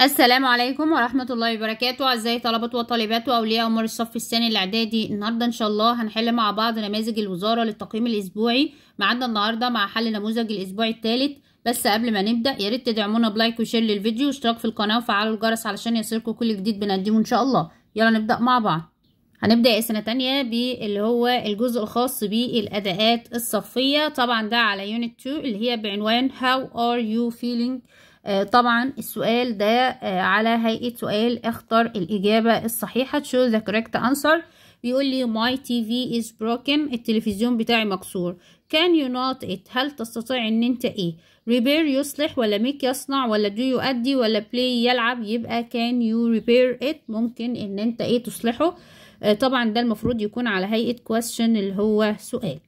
السلام عليكم ورحمة الله وبركاته أعزائي طلبة وطالبات وأولياء أمور الصف الثاني الإعدادي النهاردة إن شاء الله هنحل مع بعض نماذج الوزارة للتقييم الأسبوعي معانا النهاردة مع حل نموذج الأسبوع الثالث بس قبل ما نبدأ يا ريت تدعمونا بلايك وشير للفيديو واشتراك في القناة وفعلوا الجرس علشان يصلكوا كل جديد بنقدمه إن شاء الله يلا نبدأ مع بعض هنبدأ يا سنة تانية باللي هو الجزء الخاص بالأداءات الصفية طبعا ده على يونت 2 اللي هي بعنوان How are you feeling آه، طبعا السؤال ده آه، على هيئة سؤال اختر الإجابة الصحيحة تشوز the correct answer بيقول لي my TV is broken التلفزيون بتاعي مكسور can you not it هل تستطيع ان انت ايه repair يصلح ولا make يصنع ولا do يؤدي ولا play يلعب يبقى can you repair it ممكن ان انت ايه تصلحه آه، طبعا ده المفروض يكون على هيئة question اللي هو سؤال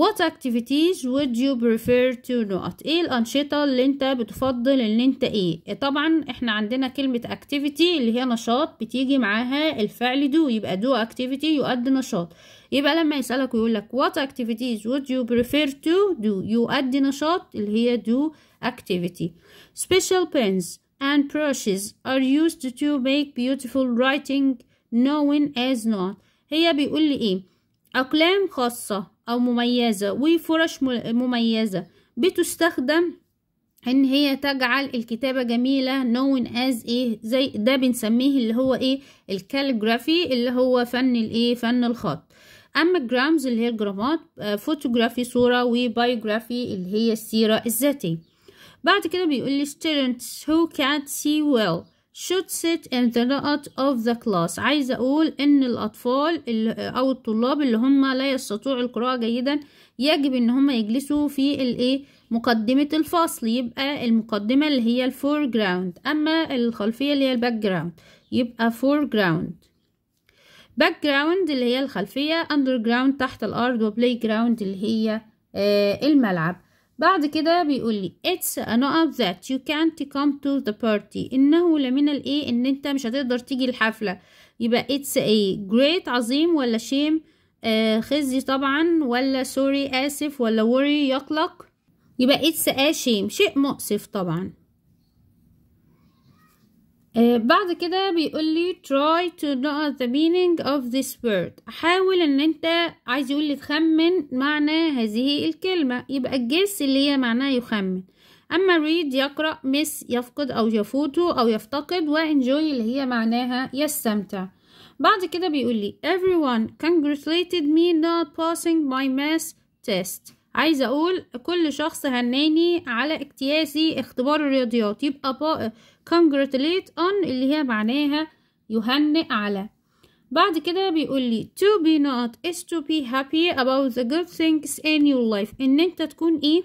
What activities would you prefer to not? ايه الانشطه اللي انت بتفضل ان انت ايه طبعا احنا عندنا كلمه activity اللي هي نشاط بتيجي معاها الفعل do يبقى do activity يؤدي نشاط يبقى لما يسالك ويقول لك what activities would you prefer to do يؤدي نشاط اللي هي do activity special pens and brushes are used to make beautiful writing known as not هي بيقول لي ايه اقلام خاصه أو مميزة وفرش مميزة بتستخدم ان هي تجعل الكتابة جميلة known as ايه زي ده بنسميه اللي هو ايه الكاليجرافي اللي هو فن الايه فن الخط اما الجرامز اللي هي الجرامات فوتوغرافي آه، صورة وبايوغرافي اللي هي السيرة الذاتية بعد كده بيقول لي students who can't see well should sit in the lot of the class عايز أقول إن الأطفال أو الطلاب اللي هم لا يستطيعوا القراءة جيدا يجب إن هم يجلسوا في الإيه مقدمة الفصل يبقى المقدمة اللي هي الفور جراوند أما الخلفية اللي هي الباك جراوند يبقى فور جراوند باك جراوند اللي هي الخلفية أندر جراوند تحت الأرض وبلاي جراوند اللي هي آه الملعب بعد كده بيقول لي it's a نقط that you can't come to the party انه لمن الايه ان انت مش هتقدر تيجي الحفله يبقى it's a great عظيم ولا shame آه خزي طبعا ولا sorry اسف ولا worry يقلق يبقى it's a shame شيء مؤسف طبعا آه، بعد كده بيقولي try to know the meaning of this word حاول ان انت عايز يقولي تخمن معنى هذه الكلمة يبقى الجس اللي هي معناها يخمن اما read يقرأ miss يفقد او يفوت او يفتقد و enjoy اللي هي معناها يستمتع بعد كده بيقولي everyone congratulated me not passing my math test عايزة اقول كل شخص هناني على اجتيازي اختبار الرياضيات يبقى congratulate on اللي هي معناها يهنئ على بعد كده بيقول لي to be not is to be happy about the good things in your life ان انت تكون ايه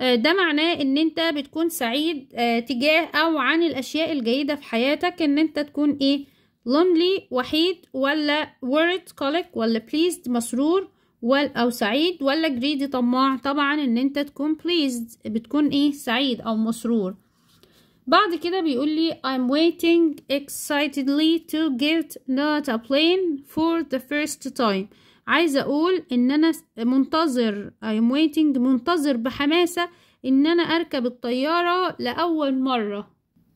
آه، ده معناه ان انت بتكون سعيد آه، تجاه او عن الاشياء الجيدة في حياتك ان انت تكون ايه lonely وحيد ولا worried قلق ولا pleased مسرور ولا او سعيد ولا greedy طماع طبعا ان انت تكون pleased بتكون ايه سعيد او مسرور بعد كده بيقول لي I'm waiting excitedly to get not a plane for the first time عايزة أقول إن أنا منتظر I'm waiting منتظر بحماسة إن أنا أركب الطيارة لأول مرة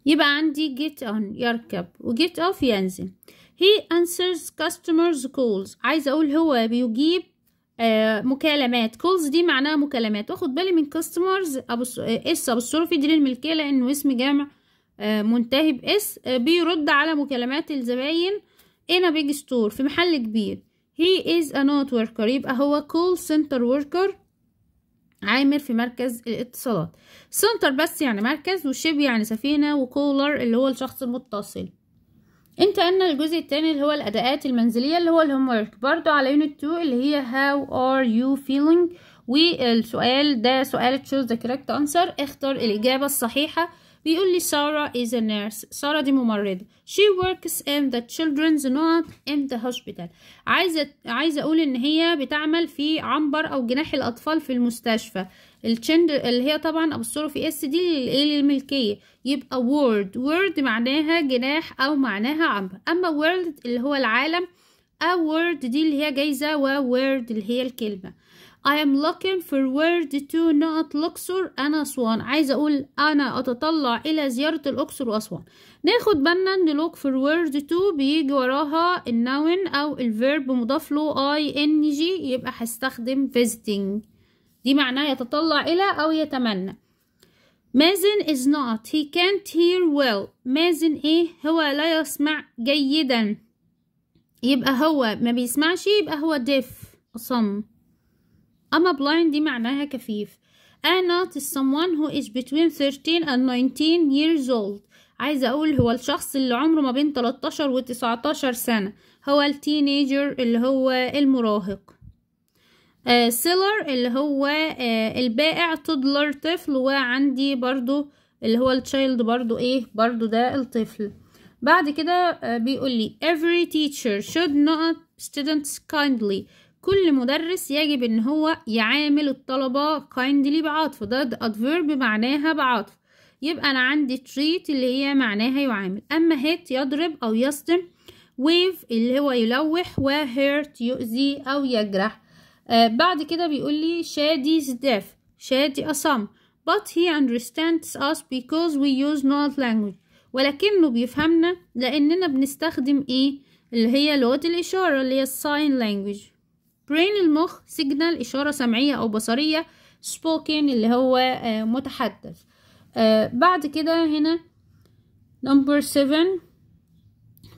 يبقى عندي get on يركب و get off ينزل he answers customers calls عايزة أقول هو بيجيب آه، مكالمات كولز دي معناها مكالمات واخد بالي من كاستمرز آه، اس ابوستروفي دي للملكيه لانه اسم جامع آه، منتهي باس بيرد على مكالمات الزباين a بيج ستور في محل كبير هي از ا نوت وركر يبقى هو كول سنتر وركر عامر في مركز الاتصالات سنتر بس يعني مركز وشيب يعني سفينه وكولر اللي هو الشخص المتصل انتقلنا للجزء التاني اللي هو الأداءات المنزلية اللي هو الهوم ورك برضو على يونت 2 اللي هي how are you feeling والسؤال ده سؤال تشوز ذا كريكت انسر اختر الإجابة الصحيحة بيقول لي سارة is a nurse سارة دي ممرضة she works in the children's not in the hospital عايزة عايزة أقول إن هي بتعمل في عنبر أو جناح الأطفال في المستشفى التشند اللي هي طبعا في اس دي للايه للملكيه يبقى وورد وورد معناها جناح او معناها عنبر اما وورد اللي هو العالم او وورد دي اللي هي جايزه وورد اللي هي الكلمه I am looking for word to not Luxor أنا أسوان عايزة أقول أنا أتطلع إلى زيارة الأقصر وأسوان ناخد بالنا إن look for word to بيجي وراها النون أو الفيرب مضاف له ing يبقى هستخدم visiting دي معناه يتطلع إلى أو يتمنى مازن is not he can't hear well مازن ايه هو لا يسمع جيدا يبقى هو ما بيسمعش يبقى هو deaf صم أما blind دي معناها كفيف not is someone who is between 13 and 19 years old عايزة أقول هو الشخص اللي عمره ما بين 13 و 19 سنة هو التينيجر اللي هو المراهق سيلر آه، اللي هو آه، البائع تدلر طفل وعندي برضو اللي هو التشايلد برضو ايه برضو ده الطفل بعد كده آه، بيقول لي every teacher should not students kindly كل مدرس يجب ان هو يعامل الطلبة kindly بعاطفة ده, ده adverb معناها بعاطفة يبقى انا عندي treat اللي هي معناها يعامل اما hit يضرب او يصدم wave اللي هو يلوح hurt يؤذي او يجرح آه، بعد كده بيقول لي شادي's deaf شادي أصم but he understands us because we use not language ولكنه بيفهمنا لأننا بنستخدم إيه اللي هي لغة الإشارة اللي هي الساين language brain المخ signal إشارة سمعية أو بصرية spoken اللي هو آه، متحدث آه، بعد كده هنا number seven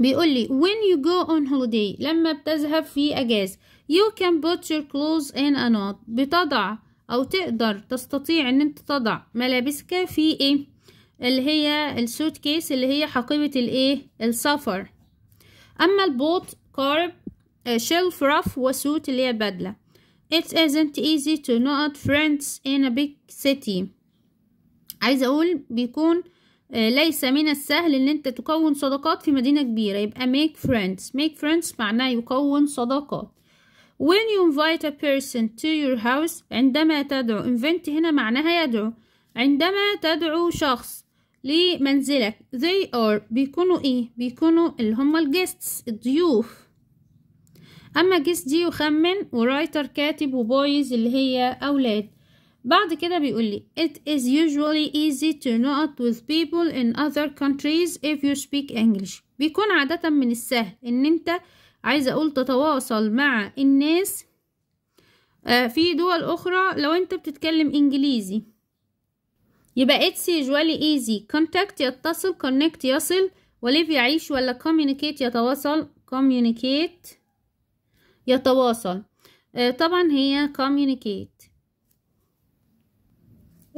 بيقول لي when you go on holiday لما بتذهب في أجازة You can put your clothes in a knot بتضع أو تقدر تستطيع إن أنت تضع ملابسك في إيه اللي هي السوت كيس اللي هي حقيبة الإيه السفر أما البوت كارب شيلف رف وسوت اللي هي بدلة It isn't easy to knot friends in a big city عايزة أقول بيكون آه، ليس من السهل ان انت تكون صداقات في مدينة كبيرة يبقى make friends make friends معناه يكون صداقات when you invite a person to your house عندما تدعو invent هنا معناها يدعو عندما تدعو شخص لمنزلك they are بيكونوا ايه بيكونوا اللي هم الجيستس الضيوف اما جيست دي يخمن ورايتر كاتب وبويز اللي هي اولاد بعد كده بيقولي it is usually easy to not with people in other countries if you speak English بيكون عادة من السهل ان انت عايزة أقول تتواصل مع الناس آه، في دول أخرى لو أنت بتتكلم إنجليزي يبقى اتس يجوالي ايزي كونتاكت يتصل كونكت يصل وليف يعيش ولا كوميونيكيت يتواصل كوميونيكيت يتواصل آه، طبعا هي communicate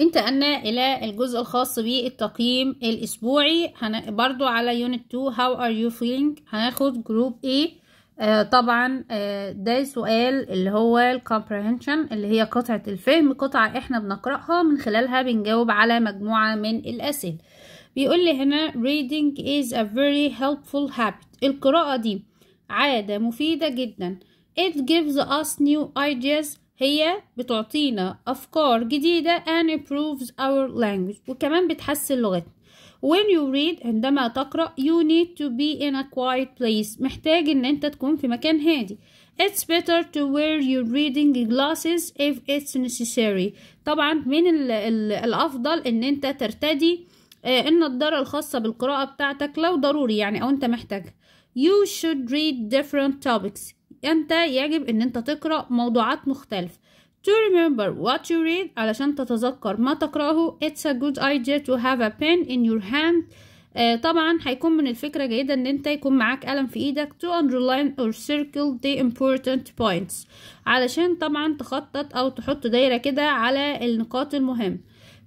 انتقلنا إلى الجزء الخاص بالتقييم الأسبوعي هن... برضو على يونت 2 هاو ار يو فيلينج هناخد جروب ايه آه، طبعا آه، ده سؤال اللي هو الكومبريهنشن اللي هي قطعة الفهم قطعة احنا بنقرأها من خلالها بنجاوب على مجموعة من الأسئلة بيقول لي هنا reading is a very helpful habit القراءة دي عادة مفيدة جدا it gives us new ideas هي بتعطينا أفكار جديدة and improves our language وكمان بتحسن لغتنا when you read عندما تقرأ you need to be in a quiet place محتاج ان انت تكون في مكان هادي It's better to wear your reading glasses if it's necessary طبعا من ال الـ الافضل ان انت ترتدي آه، النضارة الخاصة بالقراءة بتاعتك لو ضروري يعني او انت محتاجها You should read different topics انت يجب ان انت تقرأ موضوعات مختلفة To remember what you read علشان تتذكر ما تقرأه It's a good idea to have a pen in your hand آه طبعا هيكون من الفكرة جيدة ان انت يكون معاك قلم في ايدك to underline or circle the important points علشان طبعا تخطط او تحط دايرة كده على النقاط المهم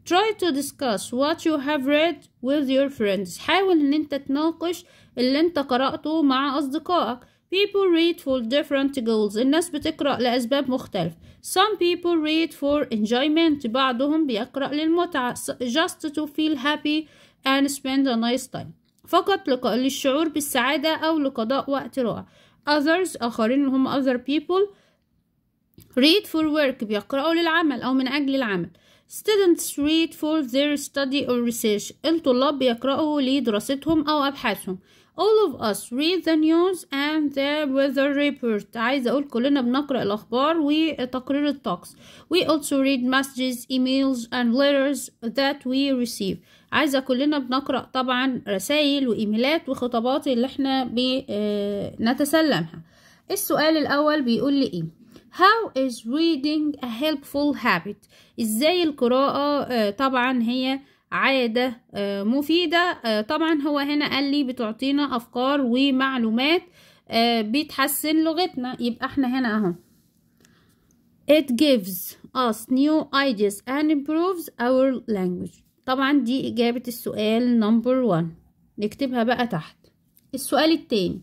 try to discuss what you have read with your friends حاول ان انت تناقش اللي انت قرأته مع اصدقائك People read for different goals الناس بتقرأ لأسباب مختلفة Some people read for enjoyment بعضهم بيقرأ للمتعة Just to feel happy and spend a nice time فقط للشعور بالسعادة أو لقضاء وقت رائع Others آخرين هم other people read for work بيقرأوا للعمل أو من أجل العمل Students read for their study or research الطلاب بيقرأوا لدراستهم أو أبحاثهم all of us read the news and the weather report عايزة أقول كلنا بنقرأ الأخبار وتقرير الطقس we also read messages emails and letters that we receive عايزة كلنا بنقرأ طبعا رسائل وإيميلات وخطابات اللي احنا بنتسلمها آه، السؤال الأول بيقول لي إيه How is reading a helpful habit؟ ازاي القراءة آه، طبعا هي عادة آه، مفيدة آه، طبعا هو هنا قال لي بتعطينا أفكار ومعلومات آه، بتحسن لغتنا يبقى احنا هنا اهو it gives us new ideas and improves our language طبعا دي إجابة السؤال number one نكتبها بقى تحت السؤال التاني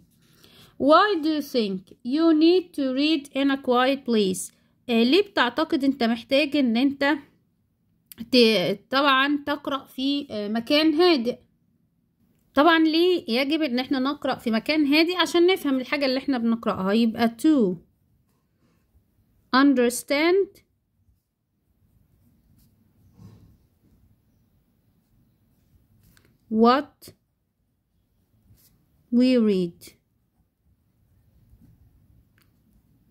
why do you think you need to read in a quiet place ليه بتعتقد انت محتاج ان انت طبعا تقرأ في آه، مكان هادئ طبعا ليه يجب ان احنا نقرأ في مكان هادئ عشان نفهم الحاجة اللي احنا بنقرأها يبقى to understand what we read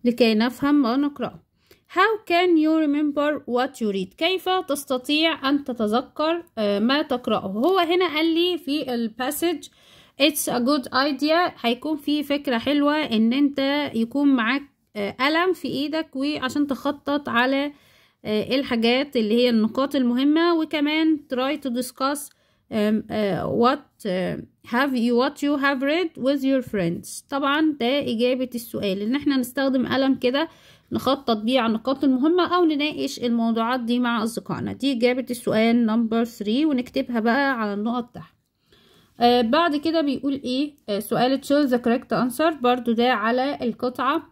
لكي نفهم ما نقرأه How can you remember what you read كيف تستطيع أن تتذكر آه، ما تقرأه هو هنا قال لي في الباسج It's a good idea هيكون في فكرة حلوة ان انت يكون معاك آه، قلم في ايدك وعشان تخطط على آه، الحاجات اللي هي النقاط المهمة وكمان try to discuss what have you what you have read with your friends طبعا ده إجابة السؤال إن احنا نستخدم قلم كده نخطط بيه على النقاط المهمة أو نناقش الموضوعات دي مع أصدقائنا دي إجابة السؤال نمبر 3 ونكتبها بقى على النقط تحت آه بعد كده بيقول إيه آه سؤال choose the correct answer برضو ده على القطعة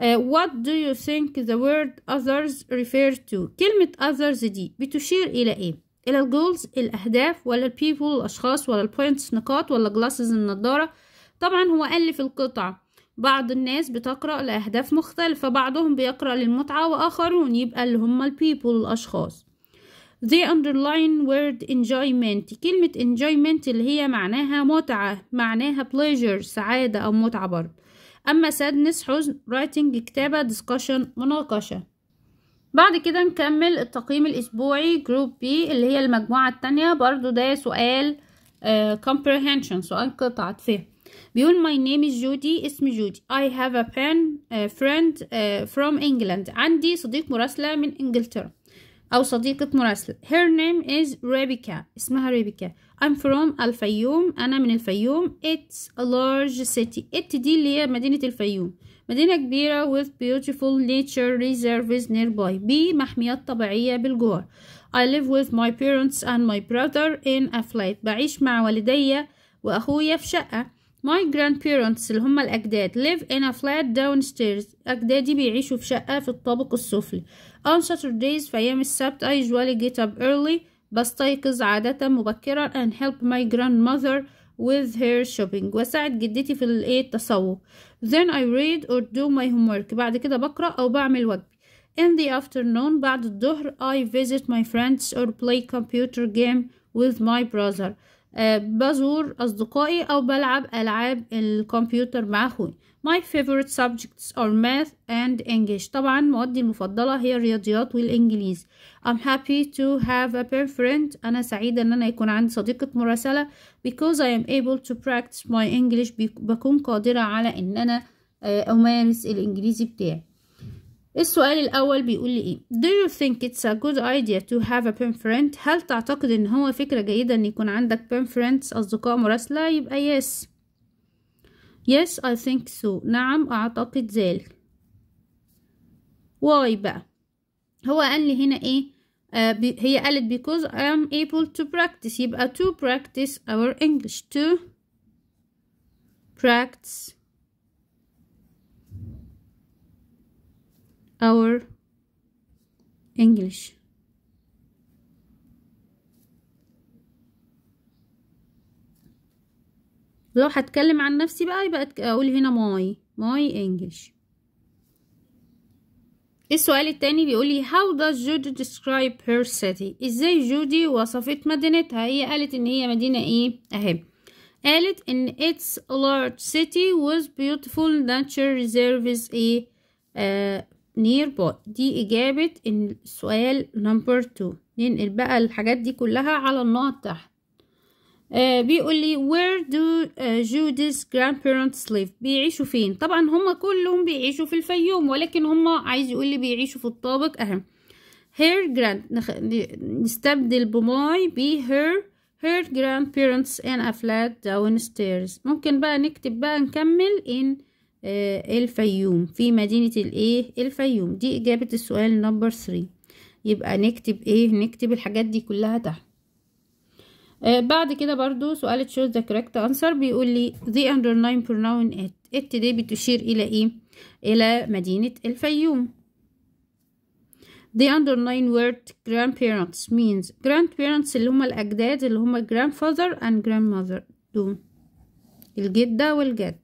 آه what do you think the word others refer to كلمة others دي بتشير إلى إيه الى الجولز الاهداف ولا البيبول الاشخاص ولا البوينتس نقاط ولا جلاسز النضاره طبعا هو الف القطعة بعض الناس بتقرأ لأهداف مختلفة بعضهم بيقرأ للمتعة وآخرون يبقى اللي هم البيبول الأشخاص The underline word enjoyment كلمة enjoyment اللي هي معناها متعة معناها pleasure سعادة أو متعة برضه أما sadness حزن writing كتابة discussion مناقشة بعد كده نكمل التقييم الأسبوعي جروب B اللي هي المجموعة التانية برضو ده سؤال uh, comprehension سؤال قطعة فهم my name is Judy I have a fan, friend uh, from England عندي صديق مراسلة من إنجلترا أو صديقة her name is Rebecca I'm from الفيوم أنا من الفيوم it's a large city it دي اللي هي مدينة الفيوم مدينة كبيرة with beautiful nature reserves nearby بمحميات طبيعية بالجوار I live with my parents and my brother in a flat بعيش مع والدي وأخويا في شقة my grandparents اللي هم الأجداد live in a flat downstairs أجدادي بيعيشوا في شقة في الطابق السفلي On Saturdays في أيام السبت I usually get up early بستيقظ عادة مبكرا and help my grandmother with her shopping وأساعد جدتي في الإيه التسوق Then I read or do my homework بعد كده بقرأ أو بعمل واجبي In the afternoon بعد الظهر I visit my friends or play computer game with my brother آه، بزور أصدقائي أو بلعب ألعاب الكمبيوتر مع أخوي My favorite subjects are math and English طبعا موادي المفضلة هي الرياضيات والإنجليزي I'm happy to have a pen friend أنا سعيدة أن أنا يكون عندي صديقة مراسلة because I am able to practice my English بكون قادرة على أن أنا آه، أمارس الإنجليزي بتاعي السؤال الأول بيقول لي إيه Do you think it's a good idea to have a pen friend هل تعتقد إن هو فكرة جيدة إن يكون عندك pen friends أصدقاء مراسلة يبقى yes Yes I think so نعم أعتقد ذلك Why بقى هو قال لي هنا إيه آه هي قالت because I am able to practice يبقى to practice our English to practice our English. لو هتكلم عن نفسي بقى يبقى اقول هنا my my English. السؤال التاني بيقولي how does Judy describe her city ازاي جودي وصفت مدينتها هي قالت ان هي مدينة ايه اهي قالت ان it's a large city with beautiful nature reserves a uh, near دي إجابة السؤال number two ننقل بقى الحاجات دي كلها على النقط تحت آه بيقول لي where do uh, آه، Judy's grandparents live بيعيشوا فين طبعا هما كلهم بيعيشوا في الفيوم ولكن هما عايز يقول لي بيعيشوا في الطابق أهم her grand نخ... نستبدل بماي ب her her grandparents in a flat downstairs ممكن بقى نكتب بقى نكمل in آه، الفيوم في مدينة الايه الفيوم دي اجابة السؤال نمبر 3 يبقى نكتب ايه نكتب الحاجات دي كلها تحت آه بعد كده برضو سؤال choose the correct answer بيقول لي the underline pronoun it it دي بتشير الى ايه الى مدينة الفيوم the underline word grandparents means grandparents اللي هما الاجداد اللي هما grandfather and grandmother دول الجدة والجد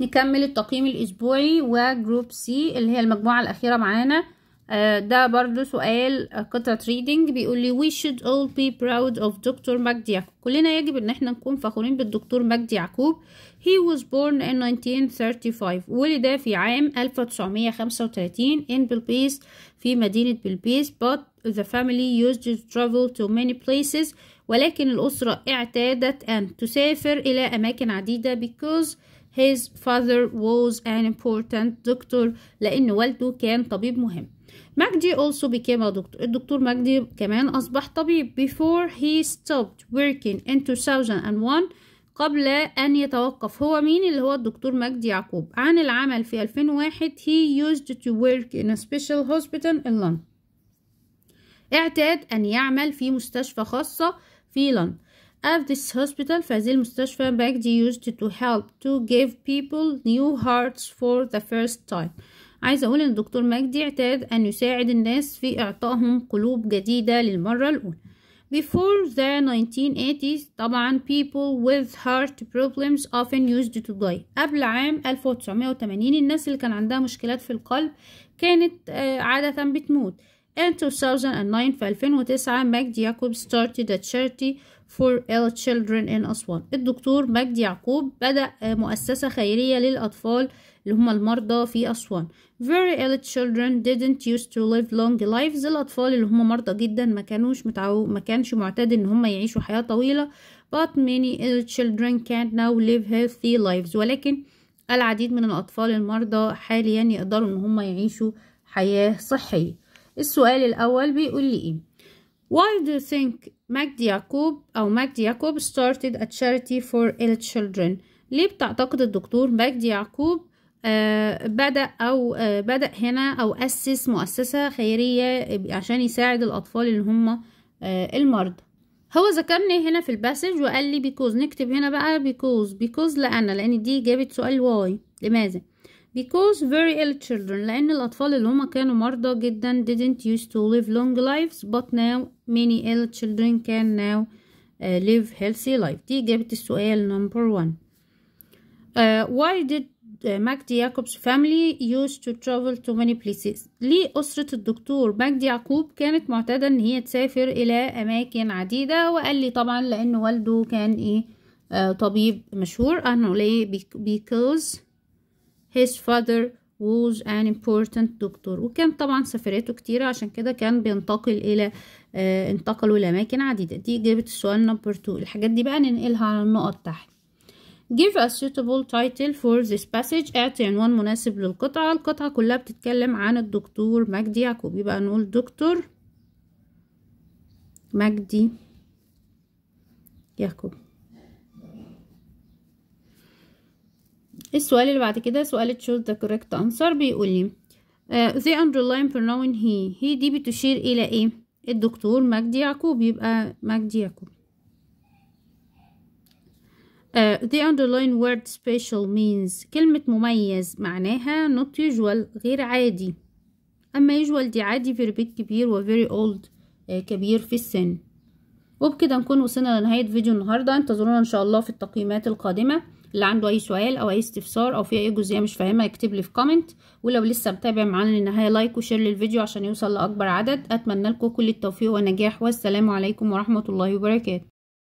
نكمل التقييم الأسبوعي وجروب سي اللي هي المجموعة الأخيرة معانا آه، ده برضو سؤال آه، قطعة ريدنج بيقول لي we should all be proud of دكتور مجدي يعقوب كلنا يجب ان احنا نكون فخورين بالدكتور مجدي يعقوب he was born in 1935 ولد في عام 1935 in بلبيس في مدينة بلبيس but the family used to travel to many places ولكن الأسرة اعتادت أن تسافر إلى أماكن عديدة because His father was an important doctor لأن والده كان طبيب مهم. مجدي also became a doctor. الدكتور مجدي كمان أصبح طبيب before he stopped working in 2001 قبل أن يتوقف هو مين اللي هو الدكتور مجدي يعقوب عن العمل في 2001 he used to work in a special hospital in London اعتاد أن يعمل في مستشفى خاصة في لندن At this hospital في هذه المستشفى Bagdi used to help to give people new hearts for the first time عايز أقول إن الدكتور مجدي اعتاد أن يساعد الناس في إعطائهم قلوب جديدة للمرة الأولى Before the 1980s طبعا people with heart problems often used to die قبل عام 1980 الناس اللي كان عندها مشكلات في القلب كانت آه، عادة بتموت In 2009 في 2009 ماجدي يعقوب started a charity for ill children in أسوان الدكتور مجدي يعقوب بدأ آه، مؤسسة خيرية للأطفال اللي هم المرضى في أسوان very ill children didn't used to live long lives الأطفال اللي هم مرضى جدا ما كانوش متعو... ما كانش معتاد إن هم يعيشوا حياة طويلة but many ill children can now live healthy lives ولكن العديد من الأطفال المرضى حاليا يقدروا إن هم يعيشوا حياة صحية السؤال الأول بيقول لي إيه Why do you think مجدي يعقوب أو مجدي يعقوب started a charity for ill children؟ ليه بتعتقد الدكتور مجدي يعقوب آه بدأ أو آه بدأ هنا أو أسس مؤسسة خيرية عشان يساعد الأطفال اللي هم آه المرضى هو ذكرني هنا في الباسج وقال لي because نكتب هنا بقى because because لأنا لأن دي جابت سؤال why لماذا because very ill children لأن الأطفال اللي هما كانوا مرضى جدا didn't used to live long lives but now many ill children can now uh, live healthy life دي إجابة السؤال number one uh, why did uh, مجدي يعقوب's family used to travel to many places ليه أسرة الدكتور مجدي يعقوب كانت معتادة إن هي تسافر إلى أماكن عديدة وقال لي طبعا لأن والده كان إيه uh, طبيب مشهور أنه ليه because his father was an important doctor وكان طبعا سفراته كتيرة عشان كده كان بينتقل إلى آه انتقلوا لأماكن عديدة دي إجابة السؤال نمبر 2 الحاجات دي بقى ننقلها على النقط تحت give a suitable title for this passage اعطي عنوان مناسب للقطعة القطعة كلها بتتكلم عن الدكتور مجدي يعقوب يبقى نقول دكتور مجدي يعقوب السؤال اللي بعد كده سؤال تشوز ذا كوريكت انسر بيقول لي زي آه، underline pronoun هي هي دي بتشير الى ايه الدكتور مجدي يعقوب يبقى مجدي يعقوب Uh, آه، the underlying word special means كلمة مميز معناها not usual غير عادي أما usual دي عادي في ربيت كبير و very old uh, كبير في السن وبكده نكون وصلنا لنهاية فيديو النهاردة انتظرونا إن شاء الله في التقييمات القادمة اللي عنده اي سؤال او اي استفسار او في اي جزئيه مش فاهمها يكتب لي في كومنت ولو لسه متابع معانا للنهايه لايك وشير للفيديو عشان يوصل لاكبر عدد اتمنى لكم كل التوفيق والنجاح والسلام عليكم ورحمه الله وبركاته